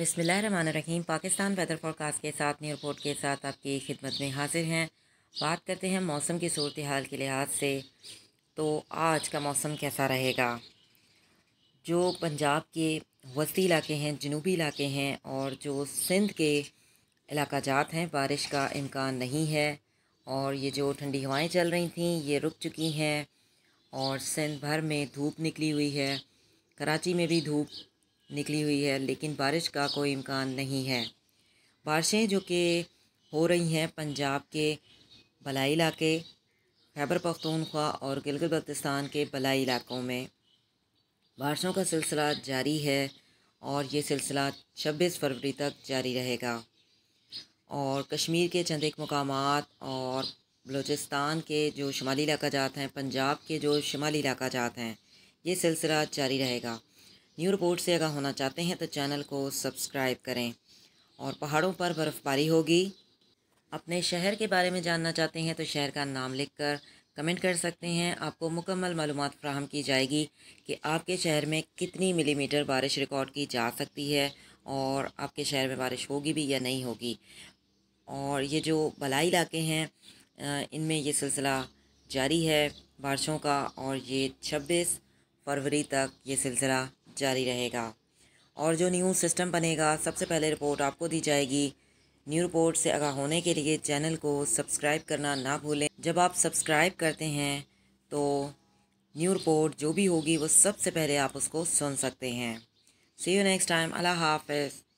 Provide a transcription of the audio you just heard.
बिसमीम Pakistan weather forecast के साथ न्यू रिपोर्ट के साथ आपकी खिदमत में हाजिर हैं बात करते हैं मौसम की सूरत हाल के लिहाज से तो आज का मौसम कैसा रहेगा जो पंजाब के वस्ती इलाके हैं जनूबी इलाके हैं और जो सिंध के इलाका जात हैं बारिश का इम्कान नहीं है और ये जो ठंडी हवाएं चल रही थी ये रुक चुकी हैं और सिंध भर में धूप निकली हुई है कराची में भी धूप निकली हुई है लेकिन बारिश का कोई इम्कान नहीं है बारिशें जो कि हो रही हैं पंजाब के भलाई इलाके खैबर पख्तूनख्वा और गिलगित बल्तिस्तान के बलाई इलाकों में बारिशों का सिलसिला जारी है और ये सिलसिला छब्बीस फरवरी तक जारी रहेगा और कश्मीर के चंद एक मकाम और बलूचिस्तान के जो शुमाली इलाका जात हैं पंजाब के जो शुमाली इलाका जात हैं ये सिलसिला जारी रहेगा न्यू रिपोर्ट से अगर होना चाहते हैं तो चैनल को सब्सक्राइब करें और पहाड़ों पर बर्फ़बारी होगी अपने शहर के बारे में जानना चाहते हैं तो शहर का नाम लिख कर कमेंट कर सकते हैं आपको मुकम्मल मालूम फ्राहम की जाएगी कि आपके शहर में कितनी मिलीमीटर बारिश रिकॉर्ड की जा सकती है और आपके शहर में बारिश होगी भी या नहीं होगी और ये जो भलाई इलाके हैं इनमें ये सिलसिला जारी है बारिशों का और ये 26 फरवरी तक ये सिलसिला जारी रहेगा और जो न्यूज़ सिस्टम बनेगा सबसे पहले रिपोर्ट आपको दी जाएगी न्यू रिपोर्ट से आगा होने के लिए चैनल को सब्सक्राइब करना ना भूलें जब आप सब्सक्राइब करते हैं तो न्यू रिपोर्ट जो भी होगी वो सबसे पहले आप उसको सुन सकते हैं सी यू नेक्स्ट टाइम अल्लाह हाफिज़